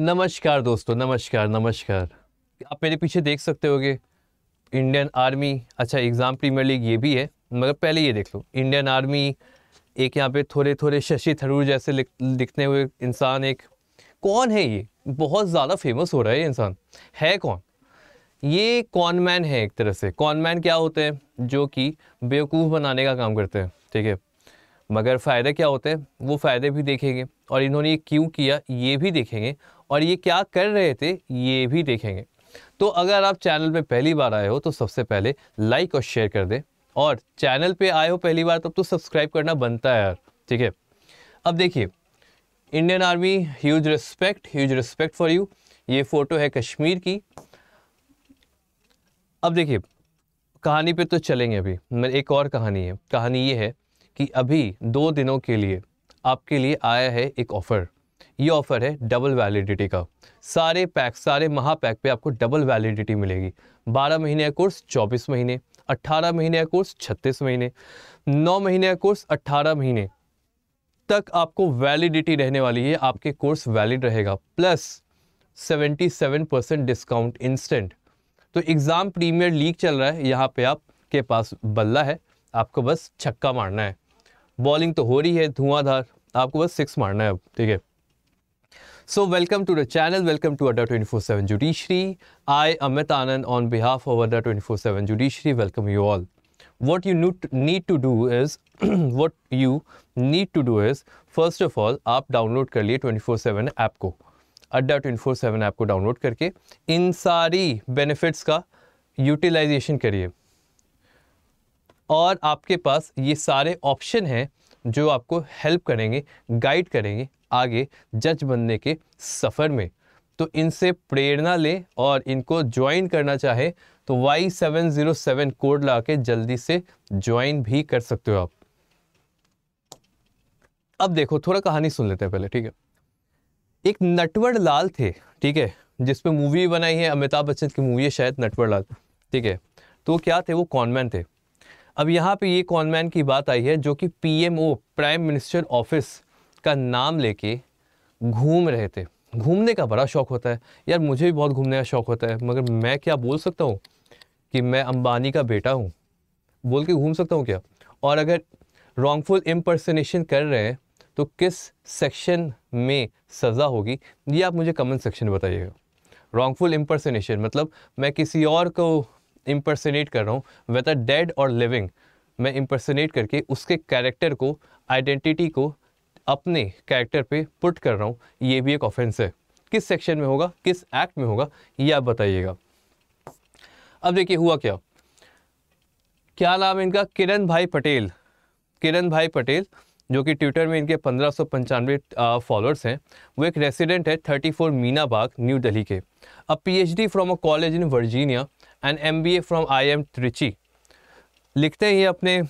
नमस्कार दोस्तों नमस्कार नमस्कार आप मेरे पीछे देख सकते होगे इंडियन आर्मी अच्छा एग्ज़ाम प्रीमियर लीग ये भी है मगर पहले ये देख लो इंडियन आर्मी एक यहाँ पे थोड़े थोड़े शशि थरूर जैसे दिखने हुए इंसान एक कौन है ये बहुत ज़्यादा फेमस हो रहा है ये इंसान है कौन ये मैन है एक तरह से मैन क्या होते हैं जो कि बेवकूफ़ बनाने का काम करते हैं ठीक है मगर फ़ायदे क्या होते हैं वो फ़ायदे भी देखेंगे और इन्होंने ये क्यों किया ये भी देखेंगे और ये क्या कर रहे थे ये भी देखेंगे तो अगर आप चैनल पे पहली बार आए हो तो सबसे पहले लाइक और शेयर कर दें और चैनल पे आए हो पहली बार तब तो सब्सक्राइब करना बनता है यार ठीक है अब देखिए Indian army huge respect huge respect for you ये फ़ोटो है कश्मीर की अब देखिए कहानी पे तो चलेंगे अभी एक और कहानी है कहानी ये है कि अभी दो दिनों के लिए आपके लिए आया है एक ऑफ़र ये ऑफ़र है डबल वैलिडिटी का सारे पैक सारे महापैक पे आपको डबल वैलिडिटी मिलेगी 12 महीने का कोर्स 24 महीने 18 महीने का कोर्स 36 महीने 9 महीने का कोर्स 18 महीने तक आपको वैलिडिटी रहने वाली है आपके कोर्स वैलिड रहेगा प्लस 77 परसेंट डिस्काउंट इंस्टेंट तो एग्ज़ाम प्रीमियर लीग चल रहा है यहाँ पे आपके पास बल्ला है आपको बस छक्का मारना है बॉलिंग तो हो रही है धुआंधार आपको बस सिक्स मारना है अब ठीक है So welcome to the channel, welcome to Adda 24-7 Judiciary. I, Amit Anand, on behalf of Adda 24-7 Judiciary, welcome you all. What you need to do is, what you need to do is, first of all, आप download कर लिए 24-7 app को अड्डा 24-7 app को download करके इन सारी benefits का utilisation करिए और आपके पास ये सारे ऑप्शन हैं जो आपको हेल्प करेंगे गाइड करेंगे आगे जज बनने के सफ़र में तो इनसे प्रेरणा ले और इनको ज्वाइन करना चाहे तो Y seven zero seven code लाके जल्दी से ज्वाइन भी कर सकते हो आप अब देखो थोड़ा कहानी सुन लेते हैं पहले ठीक है एक नटवर लाल थे ठीक है जिसपे मूवी बनाई है अमिताभ बच्चन की मूवी है शायद नटवर लाल ठीक है तो क्या थे वो कॉनमैन थे अब यहाँ पे ये कॉनमैन की बात आई है जो कि पीएमओ प्राइम मिनिस्टर ऑफिस का नाम लेके घूम रहे थे घूमने का बड़ा शौक़ होता है यार मुझे भी बहुत घूमने का शौक़ होता है मगर मैं क्या बोल सकता हूँ कि मैं अंबानी का बेटा हूँ बोल के घूम सकता हूँ क्या और अगर रॉन्गफुल इम्पर्सनेशन कर रहे हैं तो किस सेक्शन में सज़ा होगी ये आप मुझे कमेंट सेक्शन में बताइएगा रॉन्गफुल इम्पर्सनेशन मतलब मैं किसी और को इम्पर्सनेट कर रहा हूँ वेदर डेड और लिविंग मैं इम्पर्सनेट करके उसके कैरेक्टर को आइडेंटिटी को अपने कैरेक्टर पे पुट कर रहा हूँ ये भी एक ऑफेंस है किस सेक्शन में होगा किस एक्ट में होगा ये आप बताइएगा अब देखिए हुआ क्या क्या नाम इनका किरण भाई पटेल किरण भाई पटेल जो कि ट्विटर में इनके पंद्रह सौ पंचानवे फॉलोअर्स हैं वो एक रेसिडेंट है 34 मीना बाग न्यू दिल्ली के a PhD from a college in Virginia and MBA from IIM Trichy लिखते हैं ये अपने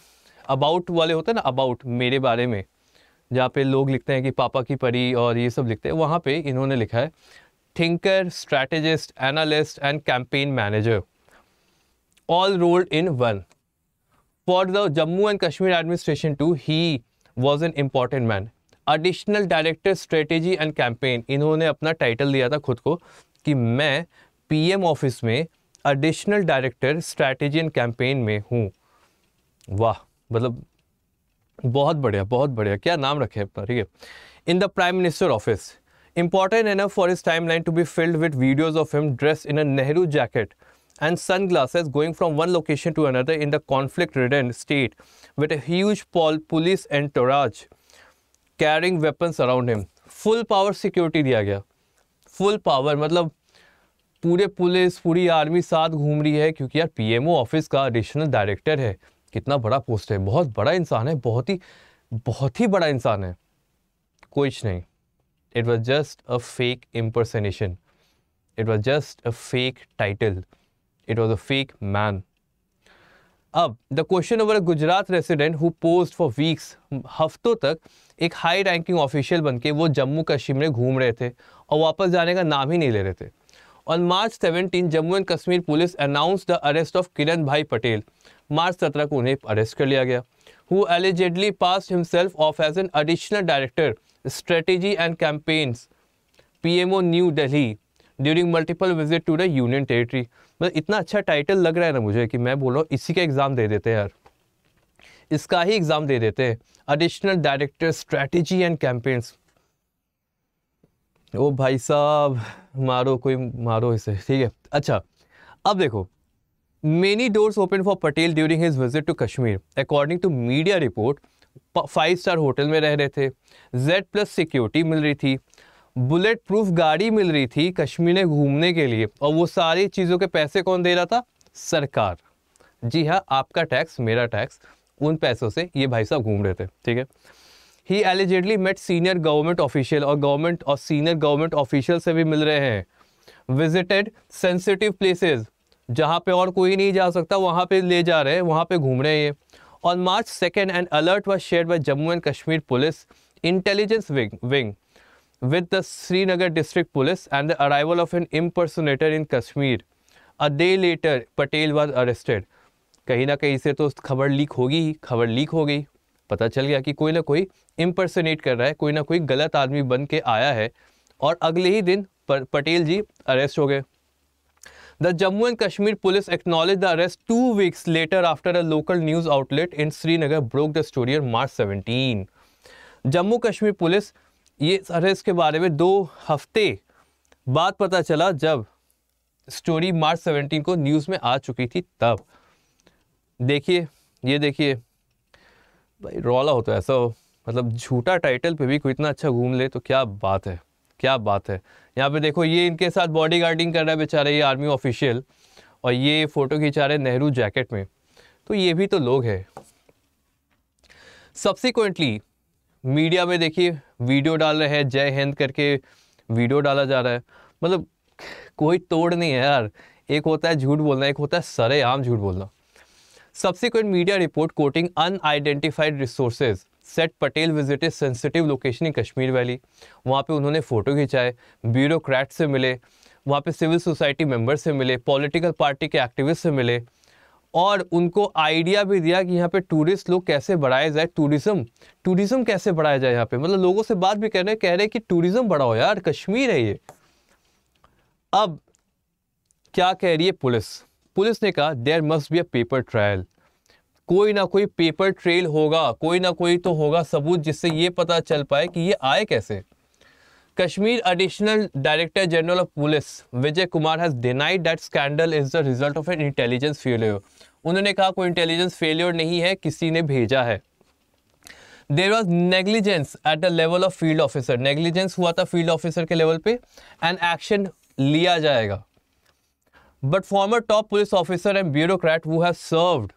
अबाउट वाले होते हैं ना अबाउट मेरे बारे में जहाँ पे लोग लिखते हैं कि पापा की परी और ये सब लिखते हैं वहाँ पे इन्होंने लिखा है thinker strategist analyst and campaign manager all rolled in one for the Jammu and Kashmir administration to he was an important man additional director strategy and campaign इन्होंने अपना टाइटल दिया था खुद को कि मैं पी ऑफिस में additional director strategy and campaign में हूँ वाह मतलब बहुत बढ़िया बहुत बढ़िया क्या नाम रखे अपना ठीक है in the prime minister office important enough for his timeline to be filled with videos of him dress in a Nehru jacket and sunglasses going from one location to another in the conflict-ridden state with a huge pol police entourage carrying weapons around him. Full power security दिया गया full power मतलब पूरे police पूरी army साथ घूम रही है क्योंकि यार पीएमओ ऑफिस का एडिशनल डायरेक्टर है कितना बड़ा पोस्ट है बहुत बड़ा इंसान है बहुत ही बहुत ही बड़ा इंसान है कुछ नहीं it was just a fake impersonation it was just a fake title it was a fake man अब the question over a Gujarat resident who post for weeks हफ्तों तक एक हाई रैंकिंग ऑफिशियल बन के वो जम्मू कश्मीर में घूम रहे थे और वापस जाने का नाम ही नहीं ले रहे थे on March 17, Jammu and Kashmir police announce the arrest of Kiran bhai Patel मार्च 17 को उन्हें अरेस्ट कर लिया गया who allegedly pass himself off as an additional director strategy and campaigns PMO new Delhi during multiple visit to the union territory मतलब इतना अच्छा टाइटल लग रहा है ना मुझे कि मैं बोल रहा हूँ इसी का एग्ज़ाम दे देते हैं यार इसका ही एग्ज़ाम दे देते हैं additional director strategy and campaigns ओ भाई साहब मारो कोई मारो इसे ठीक है अच्छा अब देखो many doors open for Patel during his visit to Kashmir according to media report five star hotel में रह रहे थे जेड प्लस सिक्योरिटी मिल रही थी बुलेट प्रूफ गाड़ी मिल रही थी कश्मीर में घूमने के लिए और वो सारी चीज़ों के पैसे कौन दे रहा था सरकार जी हाँ आपका टैक्स मेरा टैक्स उन पैसों से ये भाई साहब घूम रहे थे ठीक है he allegedly met senior government official और गवर्नमेंट और सीनियर गवर्नमेंट ऑफिशियल से भी मिल रहे हैं विजिटेड सेंसिटिव प्लेसेस जहाँ पे और कोई नहीं जा सकता वहाँ पे ले जा रहे हैं वहाँ पे घूम रहे हैं ये on March second and alert was share by Jammu and Kashmir police intelligence wing wing with the Srinagar district police and the arrival of an impersonator in Kashmir a day later Patel was arrested कहीं ना कहीं से तो खबर लीक होगी ही खबर लीक हो गई पता चल गया कि कोई ना कोई इम्पर्सनेट कर रहा है कोई ना कोई गलत आदमी बन के आया है और अगले ही दिन पटेल जी अरेस्ट हो गए the Jammu and Kashmir police acknowledge the arrest two weeks later after a local news outlet in Srinagar broke the story on March 17. Jammu Kashmir police ये अरेस्ट के बारे में दो हफ्ते बाद पता चला जब स्टोरी मार्च 17 को न्यूज़ में आ चुकी थी तब देखिए ये देखिए भाई रौला होता तो है ऐसा मतलब झूठा टाइटल पे भी कोई इतना अच्छा घूम ले तो क्या बात है क्या बात है यहाँ पे देखो ये इनके साथ बॉडी गार्डिंग कर रहा है बेचारे ये आर्मी ऑफिशियल और ये फ़ोटो खिंचा रहे नेहरू जैकेट में तो ये भी तो लोग हैं सब्सिक्वेंटली मीडिया में देखिए वीडियो डाल रहे हैं जय हिंद करके वीडियो डाला जा रहा है मतलब कोई तोड़ नहीं है यार एक होता है झूठ बोलना एक होता है सरे आम झूठ बोलना media report quoting unidentified resources said Patel visited sensitive location in Kashmir valley वहाँ पे उन्होंने फ़ोटो खिंचाए ब्यूरोक्रैट से मिले वहाँ पे सिविल सोसाइटी मेंबर से मिले पॉलिटिकल पार्टी के एक्टिविस्ट से मिले और उनको आइडिया भी दिया कि यहाँ पे टूरिस्ट लोग कैसे बढ़ाए जाए टूरिज़्म टूरिज़्म कैसे बढ़ाया जाए यहाँ पे मतलब लोगों से बात भी कर रहे हैं कह रहे हैं कि टूरिज़्म बढ़ाओ यार कश्मीर है ये अब क्या कह रही है पुलिस पुलिस ने कहा there must be a paper trial कोई ना कोई पेपर ट्रेल होगा कोई ना कोई तो होगा सबूत जिससे ये पता चल पाए कि ये आए कैसे Kashmir additional director general of police Vijay Kumar has denied that scandal is the result of an intelligence failure उन्होंने कहा कोई इंटेलिजेंस फेलियर नहीं है किसी ने भेजा है there was negligence at the level of field officer negligence हुआ था फील्ड ऑफिसर के लेवल पे एंड एक्शन लिया जाएगा but former top police officer and bureaucrat who have served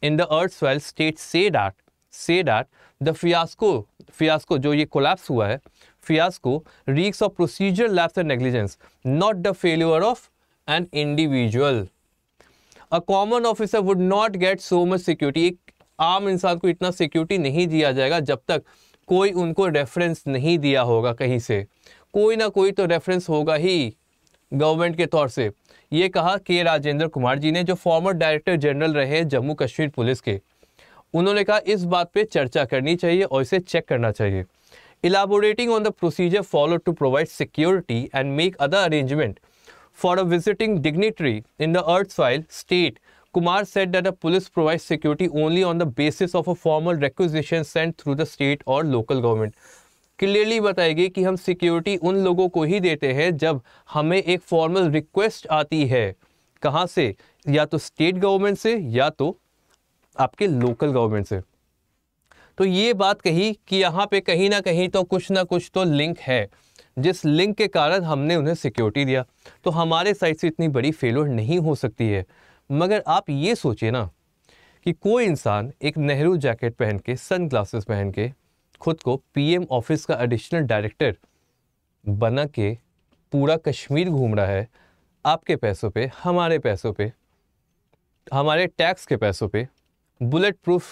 in the erstwhile state say that say that the fiasco fiasco जो ये collapse हुआ है fiasco reeks of procedural lapse and negligence not the failure of an individual a common officer would not get so much security एक आम इंसान को इतना security नहीं दिया जाएगा जब तक कोई उनको रेफरेंस नहीं दिया होगा कहीं से कोई ना कोई तो रेफरेंस होगा ही गवर्नमेंट के तौर से ये कहा के राजेंद्र कुमार जी ने जो फॉर्मर डायरेक्टर जनरल रहे जम्मू कश्मीर पुलिस के उन्होंने कहा इस बात पे चर्चा करनी चाहिए और इसे चेक करना चाहिए elaborating on the procedure follow to provide security and make other arrangement for a visiting dignitary in the erstwhile state Kumar said that a police provide security only on the basis of a formal requisition sent through the state और local government clearly बताएगी कि हम security उन लोगों को ही देते हैं जब हमें एक फॉर्मल रिक्वेस्ट आती है कहाँ से या तो स्टेट गवर्नमेंट से या तो आपके लोकल गवर्नमेंट से तो ये बात कही कि यहाँ पे कहीं ना कहीं तो कुछ ना कुछ तो लिंक है जिस लिंक के कारण हमने उन्हें सिक्योरिटी दिया तो हमारे साइड से इतनी बड़ी फेलोर नहीं हो सकती है मगर आप ये सोचिए ना कि कोई इंसान एक नेहरू जैकेट पहन के सन ग्लासेस पहन के खुद को पीएम ऑफिस का एडिशनल डायरेक्टर बना के पूरा कश्मीर घूम रहा है आपके पैसों पे हमारे पैसों पे हमारे टैक्स के पैसों पे bullet proof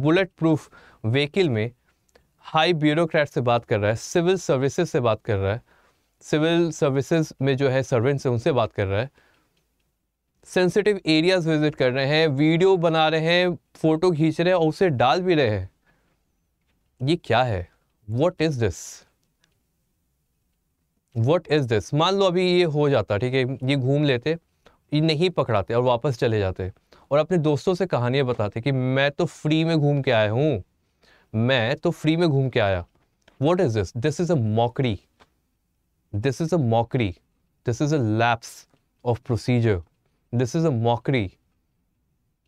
bullet proof vehicle में हाई ब्यूरोक्रेट से बात कर रहा है सिविल सर्विसेज से बात कर रहा है सिविल सर्विसेज में जो है सर्वेंट्स हैं उनसे बात कर रहा है सेंसिटिव एरियाज विजिट कर रहे हैं वीडियो बना रहे हैं फ़ोटो खींच रहे हैं और उसे डाल भी रहे हैं ये क्या है what is this what is this मान लो अभी ये हो जाता ठीक है ये घूम लेते ये नहीं पकड़ाते और वापस चले जाते और अपने दोस्तों से कहानियां बताते कि मैं तो फ्री में घूम के आया हूं मैं तो फ्री में घूम के आया what is this this is a mockery this is a mockery this is a lapse of procedure this is a mockery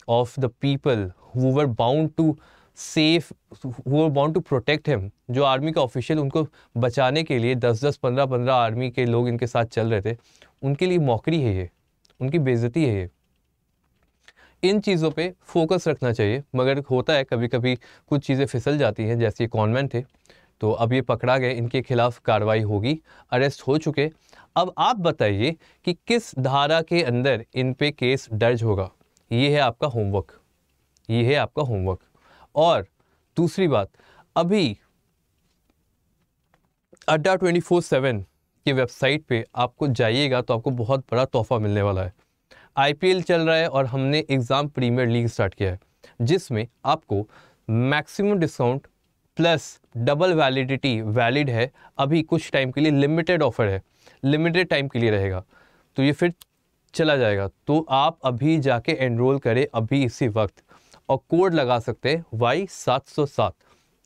of the people who were bound to safe वो वांट टू प्रोटेक्ट हिम जो army का official उनको बचाने के लिए दस दस पंद्रह पंद्रह आर्मी के लोग इनके साथ चल रहे थे उनके लिए मौकरी है ये उनकी बेजती है ये इन चीज़ों पे फोकस रखना चाहिए मगर होता है कभी कभी कुछ चीज़ें फिसल जाती हैं जैसे ये कॉन्वेंट थे तो अब ये पकड़ा गए इनके खिलाफ कार्रवाई होगी अरेस्ट हो चुके अब आप बताइए कि किस धारा के अंदर इन पे केस दर्ज होगा ये है आपका होमवर्क ये है आपका होमवर्क और दूसरी बात अभी अड्डा ट्वेंटी फोर सेवन की वेबसाइट पे आपको जाइएगा तो आपको बहुत बड़ा तोहफा मिलने वाला है आईपीएल चल रहा है और हमने एग्ज़ाम प्रीमियर लीग स्टार्ट किया है जिसमें आपको maximum discount plus double validity valid है अभी कुछ टाइम के लिए लिमिटेड ऑफर है लिमिटेड टाइम के लिए रहेगा तो ये फिर चला जाएगा तो आप अभी जाके एनरोल करें अभी इसी वक्त और कोड लगा सकते हैं वाई सात सौ सात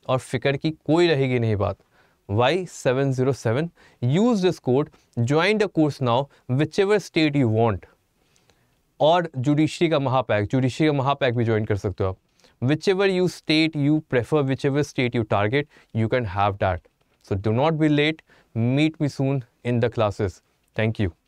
और फिक्र की कोई रहेगी नहीं बात Y seven zero seven use this code join the course now whichever state you want और जुडिशरी का महापैक जुडिशरी का महापैक भी ज्वाइन कर सकते हो आप whichever you state you prefer whichever state you target you can have that so do not be late meet me soon in the classes thank you